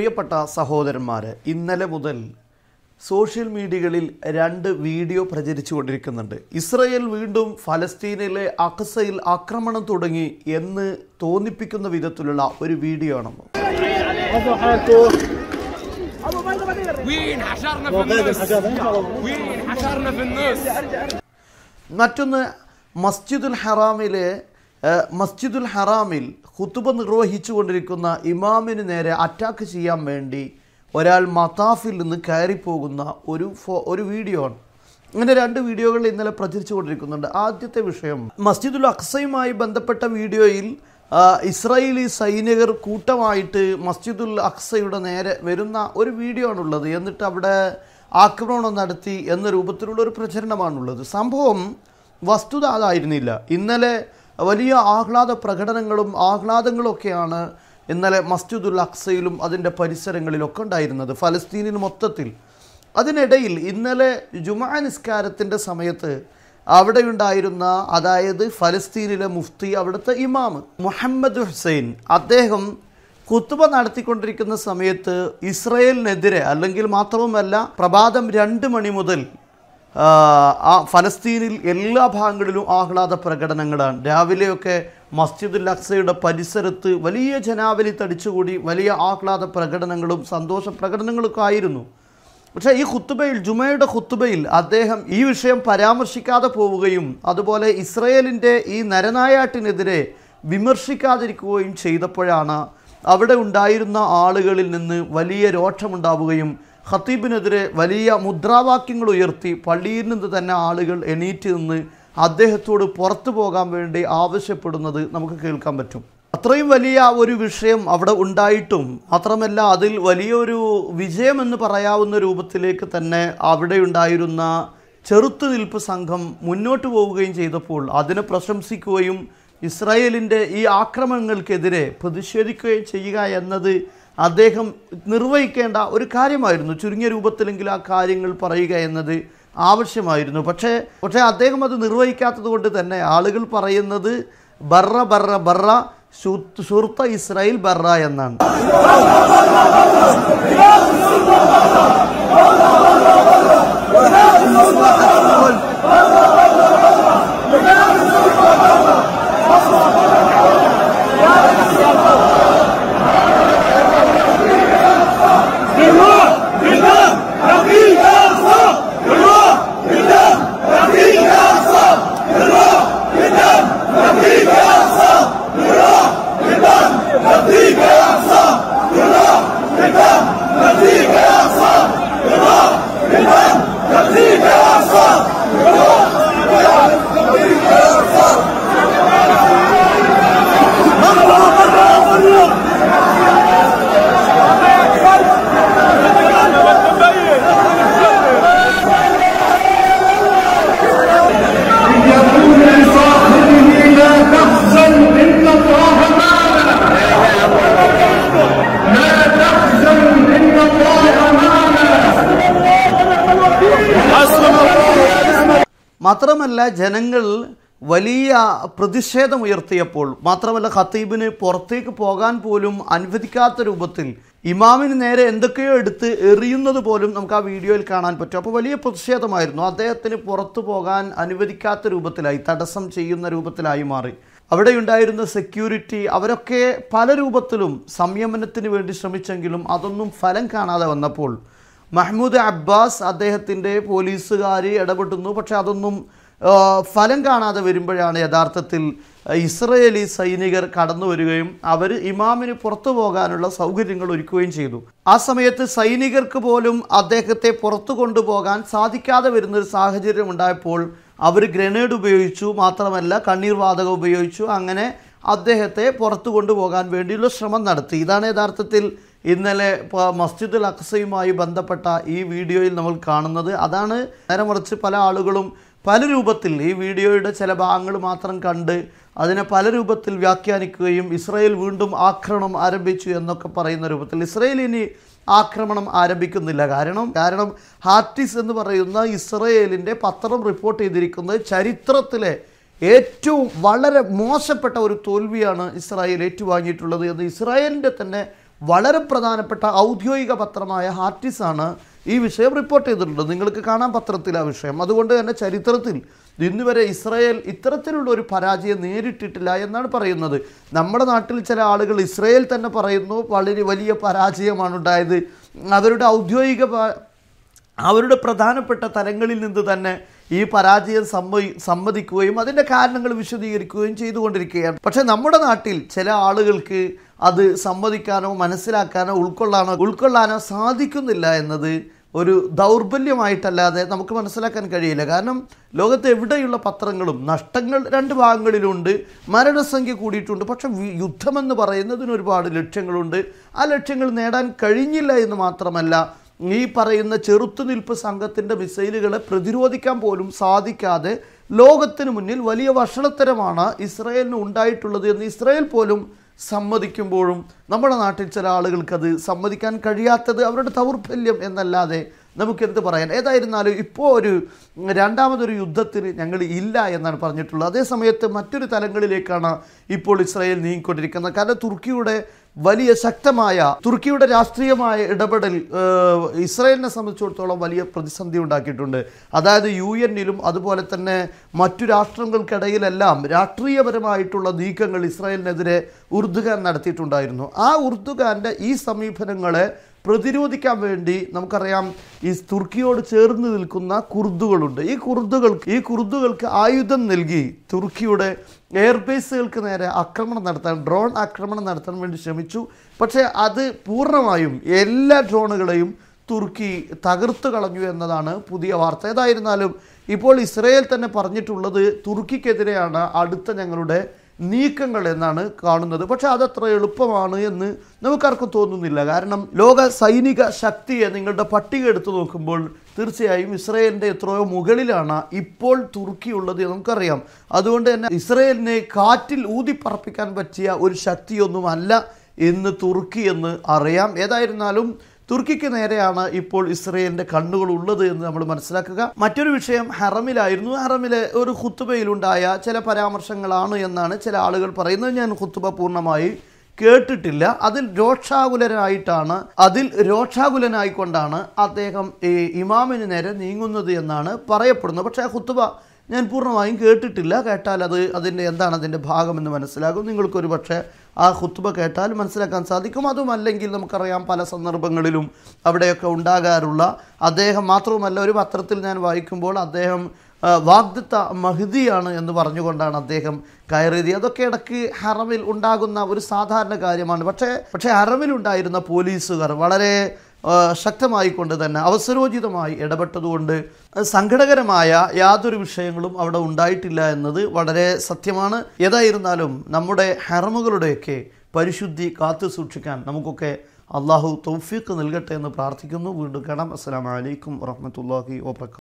പ്രിയപ്പെട്ട സഹോദരന്മാരെ ഇന്നലെ മുതൽ സോഷ്യൽ മീഡിയകളിൽ രണ്ട് വീഡിയോ പ്രചരിച്ചു കൊണ്ടിരിക്കുന്നുണ്ട് ഇസ്രയേൽ വീണ്ടും ഫലസ്തീനിലെ അഖസയിൽ ആക്രമണം തുടങ്ങി എന്ന് തോന്നിപ്പിക്കുന്ന വിധത്തിലുള്ള ഒരു വീഡിയോ ആണെന്ന് മറ്റൊന്ന് മസ്ജിദുൽ ഹറാമിലെ മസ്ജിദുൽ ഹറാമിൽ ഹുത്തുബ നിർവഹിച്ചു കൊണ്ടിരിക്കുന്ന ഇമാമിന് നേരെ അറ്റാക്ക് ചെയ്യാൻ വേണ്ടി ഒരാൾ മതാഫിൽ നിന്ന് കയറിപ്പോകുന്ന ഒരു ഫോ ഒരു വീഡിയോ ആണ് ഇങ്ങനെ രണ്ട് വീഡിയോകൾ ഇന്നലെ പ്രചരിച്ചു കൊണ്ടിരിക്കുന്നുണ്ട് ആദ്യത്തെ വിഷയം മസ്ജിദുൽ അക്സയുമായി ബന്ധപ്പെട്ട വീഡിയോയിൽ ഇസ്രായേലി സൈനികർ കൂട്ടമായിട്ട് മസ്ജിദുൽ അക്സയുടെ നേരെ വരുന്ന ഒരു വീഡിയോ ആണുള്ളത് എന്നിട്ട് അവിടെ ആക്രമണം നടത്തി എന്ന രൂപത്തിലുള്ള ഒരു പ്രചരണമാണുള്ളത് സംഭവം വസ്തുത അതായിരുന്നില്ല ഇന്നലെ വലിയ ആഹ്ലാദ പ്രകടനങ്ങളും ആഹ്ലാദങ്ങളൊക്കെയാണ് ഇന്നലെ മസ്ജിദുൽ അക്സയിലും അതിൻ്റെ പരിസരങ്ങളിലൊക്കെ ഉണ്ടായിരുന്നത് ഫലസ്തീനിന് മൊത്തത്തിൽ അതിനിടയിൽ ഇന്നലെ ജുമാ നിസ്കാരത്തിൻ്റെ സമയത്ത് അവിടെയുണ്ടായിരുന്ന അതായത് ഫലസ്തീനിലെ മുഫ്തി അവിടുത്തെ ഇമാമ് മുഹമ്മദ് ഹുസൈൻ അദ്ദേഹം കുത്തുബ നടത്തിക്കൊണ്ടിരിക്കുന്ന സമയത്ത് ഇസ്രയേലിനെതിരെ അല്ലെങ്കിൽ മാത്രവുമല്ല പ്രഭാതം രണ്ട് മണി മുതൽ ആ ഫലസ്തീനിൽ എല്ലാ ഭാഗങ്ങളിലും ആഹ്ലാദ പ്രകടനങ്ങളാണ് രാവിലെയൊക്കെ മസ്ജിദുൽ അക്സയുടെ പരിസരത്ത് വലിയ ജനാവലി തടിച്ചുകൂടി വലിയ ആഹ്ലാദ പ്രകടനങ്ങളും സന്തോഷ പ്രകടനങ്ങളൊക്കെ ആയിരുന്നു പക്ഷേ ഈ ഖുത്തുബയിൽ ജുമയുടെ ഖുത്തുബയിൽ അദ്ദേഹം ഈ വിഷയം പരാമർശിക്കാതെ പോവുകയും അതുപോലെ ഇസ്രയേലിൻ്റെ ഈ നരനായാട്ടിനെതിരെ വിമർശിക്കാതിരിക്കുകയും ചെയ്തപ്പോഴാണ് അവിടെ ഉണ്ടായിരുന്ന ആളുകളിൽ നിന്ന് വലിയ രോക്ഷമുണ്ടാവുകയും ഹത്തീബിനെതിരെ വലിയ മുദ്രാവാക്യങ്ങൾ ഉയർത്തി പള്ളിയിൽ നിന്ന് തന്നെ ആളുകൾ എണീറ്റ് നിന്ന് അദ്ദേഹത്തോട് പുറത്തു പോകാൻ വേണ്ടി ആവശ്യപ്പെടുന്നത് നമുക്ക് കേൾക്കാൻ പറ്റും അത്രയും വലിയ ഒരു വിഷയം അവിടെ ഉണ്ടായിട്ടും മാത്രമല്ല അതിൽ വലിയൊരു വിജയമെന്ന് പറയാവുന്ന രൂപത്തിലേക്ക് തന്നെ അവിടെ ഉണ്ടായിരുന്ന ചെറുത്തുനിൽപ്പ് സംഘം മുന്നോട്ട് പോവുകയും ചെയ്തപ്പോൾ അതിനെ പ്രശംസിക്കുകയും ഇസ്രായേലിൻ്റെ ഈ ആക്രമണങ്ങൾക്കെതിരെ പ്രതിഷേധിക്കുകയും ചെയ്യുക എന്നത് അദ്ദേഹം നിർവഹിക്കേണ്ട ഒരു കാര്യമായിരുന്നു ചുരുങ്ങിയ രൂപത്തിലെങ്കിൽ ആ കാര്യങ്ങൾ പറയുക എന്നത് ആവശ്യമായിരുന്നു പക്ഷേ പക്ഷേ അദ്ദേഹം അത് നിർവഹിക്കാത്തത് കൊണ്ട് തന്നെ ആളുകൾ പറയുന്നത് ബറ ബറ ബറ സുഹൃത്ത ഇസ്രായേൽ ബറ എന്നാണ് മാത്രമല്ല ജനങ്ങൾ വലിയ പ്രതിഷേധം ഉയർത്തിയപ്പോൾ മാത്രമല്ല ഖത്തീബിന് പുറത്തേക്ക് പോകാൻ പോലും അനുവദിക്കാത്ത രൂപത്തിൽ ഇമാമിന് നേരെ എന്തൊക്കെയോ എടുത്ത് എറിയുന്നത് പോലും നമുക്ക് ആ വീഡിയോയിൽ കാണാൻ പറ്റും അപ്പോൾ വലിയ പ്രതിഷേധമായിരുന്നു അദ്ദേഹത്തിന് പുറത്തു പോകാൻ അനുവദിക്കാത്ത രൂപത്തിലായി തടസ്സം ചെയ്യുന്ന രൂപത്തിലായി മാറി അവിടെ ഉണ്ടായിരുന്ന സെക്യൂരിറ്റി അവരൊക്കെ പല രൂപത്തിലും സംയമനത്തിന് വേണ്ടി ശ്രമിച്ചെങ്കിലും അതൊന്നും ഫലം കാണാതെ വന്നപ്പോൾ മഹ്മൂദ് അബ്ബാസ് അദ്ദേഹത്തിൻ്റെ പോലീസുകാർ ഇടപെട്ടുന്നു പക്ഷെ അതൊന്നും ഫലം കാണാതെ വരുമ്പോഴാണ് യഥാർത്ഥത്തിൽ ഇസ്രയേലി സൈനികർ കടന്നു വരികയും അവർ ഇമാമിന് പുറത്തു പോകാനുള്ള സൗകര്യങ്ങൾ ഒരുക്കുകയും ചെയ്തു ആ സമയത്ത് സൈനികർക്ക് പോലും അദ്ദേഹത്തെ പുറത്തു കൊണ്ടുപോകാൻ സാധിക്കാതെ വരുന്നൊരു സാഹചര്യം ഉണ്ടായപ്പോൾ അവർ ഗ്രനേഡ് ഉപയോഗിച്ചു മാത്രമല്ല കണ്ണീർ വാതകം ഉപയോഗിച്ചു അങ്ങനെ അദ്ദേഹത്തെ പുറത്തു കൊണ്ടുപോകാൻ വേണ്ടിയുള്ള ശ്രമം നടത്തി ഇതാണ് യഥാർത്ഥത്തിൽ ഇന്നലെ മസ്ജിദുൽ അക്സയുമായി ബന്ധപ്പെട്ട ഈ വീഡിയോയിൽ നമ്മൾ കാണുന്നത് അതാണ് നേരെ മറിച്ച് പല ആളുകളും പല രൂപത്തിൽ ഈ വീഡിയോയുടെ ചില ഭാഗങ്ങൾ മാത്രം കണ്ട് അതിനെ പല രൂപത്തിൽ വ്യാഖ്യാനിക്കുകയും ഇസ്രയേൽ വീണ്ടും ആക്രമണം ആരംഭിച്ചു എന്നൊക്കെ പറയുന്ന രൂപത്തിൽ ഇസ്രയേൽ ഇനി ആക്രമണം ആരംഭിക്കുന്നില്ല കാരണം കാരണം ഹാർട്ടിസ് എന്ന് പറയുന്ന ഇസ്രയേലിൻ്റെ പത്രം റിപ്പോർട്ട് ചെയ്തിരിക്കുന്നത് ചരിത്രത്തിലെ ഏറ്റവും വളരെ മോശപ്പെട്ട ഒരു തോൽവിയാണ് ഇസ്രായേൽ ഏറ്റുവാങ്ങിയിട്ടുള്ളത് എന്ന് ഇസ്രായേലിൻ്റെ തന്നെ വളരെ പ്രധാനപ്പെട്ട ഔദ്യോഗിക പത്രമായ ഹാർട്ടിസാണ് ഈ വിഷയം റിപ്പോർട്ട് ചെയ്തിട്ടുണ്ട് നിങ്ങൾക്ക് കാണാൻ പത്രത്തിൽ ആ വിഷയം അതുകൊണ്ട് തന്നെ ചരിത്രത്തിൽ ഇന്നുവരെ ഇസ്രയേൽ ഇത്തരത്തിലുള്ള ഒരു പരാജയം നേരിട്ടിട്ടില്ല എന്നാണ് പറയുന്നത് നമ്മുടെ നാട്ടിൽ ചില ആളുകൾ ഇസ്രയേൽ തന്നെ പറയുന്നു വളരെ വലിയ പരാജയമാണ് ഉണ്ടായത് അവരുടെ ഔദ്യോഗിക അവരുടെ പ്രധാനപ്പെട്ട തലങ്ങളിൽ നിന്ന് തന്നെ ഈ പരാജയം സമ്മതി സമ്മതിക്കുകയും അതിൻ്റെ കാരണങ്ങൾ വിശദീകരിക്കുകയും ചെയ്തുകൊണ്ടിരിക്കുകയാണ് പക്ഷേ നമ്മുടെ നാട്ടിൽ ചില ആളുകൾക്ക് അത് സമ്മതിക്കാനോ മനസ്സിലാക്കാനോ ഉൾക്കൊള്ളാനോ ഉൾക്കൊള്ളാനോ സാധിക്കുന്നില്ല എന്നത് ഒരു ദൗർബല്യമായിട്ടല്ലാതെ നമുക്ക് മനസ്സിലാക്കാൻ കഴിയില്ല കാരണം ലോകത്ത് എവിടെയുള്ള പത്രങ്ങളും നഷ്ടങ്ങൾ രണ്ട് ഭാഗങ്ങളിലുണ്ട് മരണസംഖ്യ കൂടിയിട്ടുണ്ട് പക്ഷെ യുദ്ധമെന്ന് പറയുന്നതിന് ഒരുപാട് ലക്ഷ്യങ്ങളുണ്ട് ആ ലക്ഷ്യങ്ങൾ നേടാൻ കഴിഞ്ഞില്ല എന്ന് മാത്രമല്ല ഈ പറയുന്ന ചെറുത്തുനിൽപ്പ് സംഘത്തിൻ്റെ മിസൈലുകളെ പ്രതിരോധിക്കാൻ പോലും സാധിക്കാതെ ലോകത്തിന് മുന്നിൽ വലിയ വഷളത്തരമാണ് ഇസ്രയേലിന് ഉണ്ടായിട്ടുള്ളത് എന്ന് ഇസ്രയേൽ പോലും സമ്മതിക്കുമ്പോഴും നമ്മുടെ നാട്ടിൽ ചില ആളുകൾക്കത് സമ്മതിക്കാൻ കഴിയാത്തത് അവരുടെ ദൗർബല്യം എന്നല്ലാതെ നമുക്കെന്ത് പറയാൻ ഏതായിരുന്നാലും ഇപ്പോൾ ഒരു രണ്ടാമതൊരു യുദ്ധത്തിന് ഞങ്ങൾ ഇല്ല എന്നാണ് പറഞ്ഞിട്ടുള്ളത് അതേ സമയത്ത് മറ്റൊരു തലങ്ങളിലേക്കാണ് ഇപ്പോൾ ഇസ്രായേൽ നീങ്ങിക്കൊണ്ടിരിക്കുന്നത് കാരണം തുർക്കിയുടെ വലിയ ശക്തമായ തുർക്കിയുടെ രാഷ്ട്രീയമായ ഇടപെടൽ ഇസ്രയേലിനെ സംബന്ധിച്ചിടത്തോളം വലിയ പ്രതിസന്ധി ഉണ്ടാക്കിയിട്ടുണ്ട് അതായത് യു എന്നിലും അതുപോലെ തന്നെ മറ്റു രാഷ്ട്രങ്ങൾക്കിടയിലെല്ലാം രാഷ്ട്രീയപരമായിട്ടുള്ള നീക്കങ്ങൾ ഇസ്രയേലിനെതിരെ ഉർദുഖാൻ നടത്തിയിട്ടുണ്ടായിരുന്നു ആ ഉർദുഖാൻ്റെ ഈ സമീപനങ്ങളെ പ്രതിരോധിക്കാൻ വേണ്ടി നമുക്കറിയാം ഈ തുർക്കിയോട് ചേർന്ന് നിൽക്കുന്ന കുർദുകളുണ്ട് ഈ കുർദുകൾക്ക് ഈ കുർദുകൾക്ക് ആയുധം നൽകി തുർക്കിയുടെ എയർബേസുകൾക്ക് നേരെ ആക്രമണം നടത്താൻ ഡ്രോൺ ആക്രമണം നടത്താൻ വേണ്ടി ശ്രമിച്ചു പക്ഷേ അത് പൂർണ്ണമായും എല്ലാ ഡ്രോണുകളെയും തുർക്കി തകർത്തു കളഞ്ഞു എന്നതാണ് പുതിയ വാർത്ത ഏതായിരുന്നാലും ഇപ്പോൾ ഇസ്രയേൽ തന്നെ പറഞ്ഞിട്ടുള്ളത് തുർക്കിക്കെതിരെയാണ് അടുത്ത ഞങ്ങളുടെ നീക്കങ്ങൾ എന്നാണ് കാണുന്നത് പക്ഷേ അതത്ര എളുപ്പമാണ് എന്ന് നമുക്കാർക്കും തോന്നുന്നില്ല കാരണം ലോക സൈനിക ശക്തിയെ നിങ്ങളുടെ പട്ടിക എടുത്തു നോക്കുമ്പോൾ തീർച്ചയായും ഇസ്രയേലിൻ്റെ എത്രയോ മുകളിലാണ് ഇപ്പോൾ തുർക്കി ഉള്ളത് നമുക്കറിയാം അതുകൊണ്ട് തന്നെ ഇസ്രയേലിനെ കാറ്റിൽ ഊതിപ്പറപ്പിക്കാൻ പറ്റിയ ഒരു ശക്തിയൊന്നുമല്ല എന്ന് തുർക്കി എന്ന് അറിയാം ഏതായിരുന്നാലും തുർക്കിക്ക് നേരെയാണ് ഇപ്പോൾ ഇസ്രയേലിന്റെ കണ്ണുകൾ ഉള്ളത് എന്ന് നമ്മൾ മനസ്സിലാക്കുക മറ്റൊരു വിഷയം ഹറമിലായിരുന്നു ഹറമിലെ ഒരു ഹുത്തുബയിലുണ്ടായ ചില പരാമർശങ്ങളാണ് എന്നാണ് ചില ആളുകൾ പറയുന്നത് ഞാൻ ഹുത്തുബ പൂർണ്ണമായി കേട്ടിട്ടില്ല അതിൽ രോക്ഷാകുലരായിട്ടാണ് അതിൽ രോക്ഷാകുലനായിക്കൊണ്ടാണ് അദ്ദേഹം ഈ ഇമാമിന് നേരെ നീങ്ങുന്നത് എന്നാണ് പറയപ്പെടുന്നത് പക്ഷേ ആ ഹുത്തുബ ഞാൻ പൂർണ്ണമായും കേട്ടിട്ടില്ല കേട്ടാൽ അത് അതിൻ്റെ എന്താണ് അതിൻ്റെ ഭാഗമെന്ന് മനസ്സിലാകും നിങ്ങൾക്കൊരു പക്ഷേ ആ ഹുത്തുബ കേട്ടാൽ മനസ്സിലാക്കാൻ സാധിക്കും അതുമല്ലെങ്കിൽ നമുക്കറിയാം പല സന്ദർഭങ്ങളിലും അവിടെയൊക്കെ ഉണ്ടാകാറുള്ള അദ്ദേഹം മാത്രവുമല്ല ഒരു പത്രത്തിൽ ഞാൻ വായിക്കുമ്പോൾ അദ്ദേഹം വാഗ്ദത്ത മഹിതിയാണ് എന്ന് പറഞ്ഞുകൊണ്ടാണ് അദ്ദേഹം കയറിയത് അതൊക്കെ ഇടയ്ക്ക് ഹറമിൽ ഉണ്ടാകുന്ന ഒരു സാധാരണ കാര്യമാണ് പക്ഷേ പക്ഷേ ഉണ്ടായിരുന്ന പോലീസുകാർ വളരെ ശക്തമായിക്കൊണ്ട് തന്നെ അവസരോചിതമായി ഇടപെട്ടതുകൊണ്ട് സങ്കടകരമായ യാതൊരു വിഷയങ്ങളും അവിടെ ഉണ്ടായിട്ടില്ല എന്നത് വളരെ സത്യമാണ് ഏതായിരുന്നാലും നമ്മുടെ ഹെറമുകളുടെയൊക്കെ പരിശുദ്ധി കാത്തു സൂക്ഷിക്കാൻ നമുക്കൊക്കെ അള്ളാഹു തൗഫീഖ് നൽകട്ടെ എന്ന് പ്രാർത്ഥിക്കുന്നു വീണ്ടും കാണാം അസ്സാം വലൈക്കും വറഹമത്തല്ലാഹി വാബർക്കാത്തു